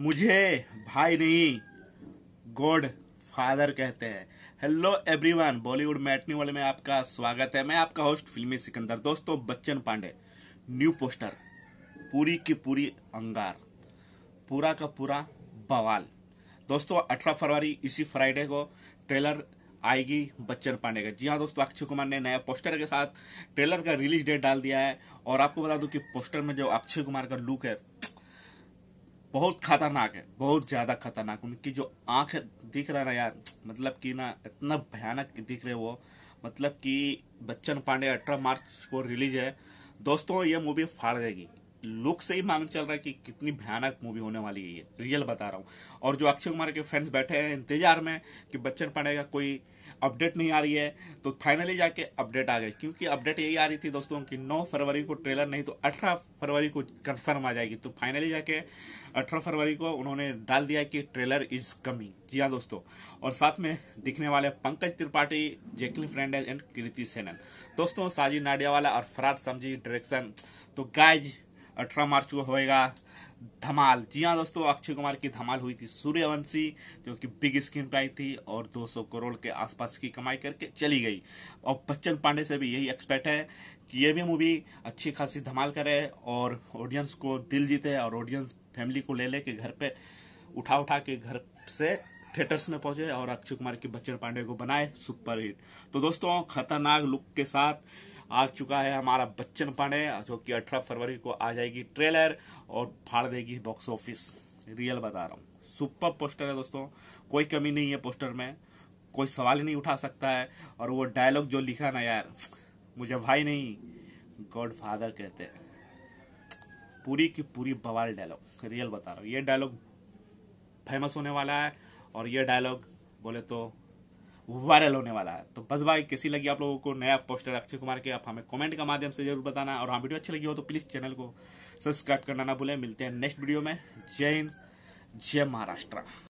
मुझे भाई नहीं गॉड फादर कहते हैं हेलो एवरीवन बॉलीवुड मैटनी वाले में आपका स्वागत है मैं आपका होस्ट फिल्मी सिकंदर दोस्तों बच्चन पांडे न्यू पोस्टर पूरी की पूरी अंगार पूरा का पूरा बवाल दोस्तों 18 फरवरी इसी फ्राइडे को ट्रेलर आएगी बच्चन पांडे का जी हाँ दोस्तों अक्षय कुमार ने नया पोस्टर के साथ ट्रेलर का रिलीज डेट डाल दिया है और आपको बता दूं कि पोस्टर में जो अक्षय कुमार का लुक है बहुत खतरनाक है बहुत ज्यादा खतरनाक उनकी जो आंख दिख रहा है ना यार मतलब कि ना इतना भयानक दिख रहे वो मतलब कि बच्चन पांडे अठारह मार्च को रिलीज है दोस्तों ये मूवी फाड़ देगी लुक से ही मांग चल रहा है कि कितनी भयानक मूवी होने वाली है ये रियल बता रहा हूँ और जो अक्षय कुमार के फैंस बैठे हैं इंतजार में कि बच्चन पांडे का कोई अपडेट नहीं आ रही है तो फाइनली जाके अपडेट आ गई क्योंकि अपडेट यही आ रही थी दोस्तों कि 9 फरवरी को ट्रेलर नहीं तो 18 फरवरी को कंफर्म आ जाएगी तो फाइनली जाके 18 फरवरी को उन्होंने डाल दिया कि ट्रेलर इज कमिंग जी हाँ दोस्तों और साथ में दिखने वाले Pankaj Tripathi Jacqueline Fernandez and Kriti Sanon दोस्तों साजी नाडियावाला और फराद समझी डायरेक्शन तो गाइज अठारह मार्च को होएगा धमाल जी हाँ दोस्तों अक्षय कुमार की धमाल हुई थी सूर्यवंशी जो कि बिग स्क्रीन पर आई थी और 200 करोड़ के आसपास की कमाई करके चली गई और बच्चन पांडे से भी यही एक्सपेक्ट है कि ये भी मूवी अच्छी खासी धमाल करे और ऑडियंस को दिल जीते और ऑडियंस फैमिली को ले ले के घर पे उठा उठा के घर से थिएटर्स में पहुंचे और अक्षय कुमार की बच्चन पांडे को बनाए सुपरहिट तो दोस्तों खतरनाक लुक के साथ आ चुका है हमारा बच्चन पांडे जो कि अठारह फरवरी को आ जाएगी ट्रेलर और फाड़ देगी बॉक्स ऑफिस रियल बता रहा हूँ सुपर पोस्टर है दोस्तों कोई कमी नहीं है पोस्टर में कोई सवाल ही नहीं उठा सकता है और वो डायलॉग जो लिखा ना यार मुझे भाई नहीं गॉड फादर कहते हैं पूरी की पूरी बवाल डायलॉग रियल बता रहा हूँ ये डायलॉग फेमस होने वाला है और ये डायलॉग बोले तो वायरल होने वाला है तो बस भाई कैसी लगी आप लोगों को नया पोस्टर अक्षय कुमार के आप हमें कमेंट के माध्यम से जरूर बताना और हाँ वीडियो अच्छी लगी हो तो प्लीज चैनल को सब्सक्राइब करना ना भूलें मिलते हैं नेक्स्ट वीडियो में जय हिंद जय महाराष्ट्र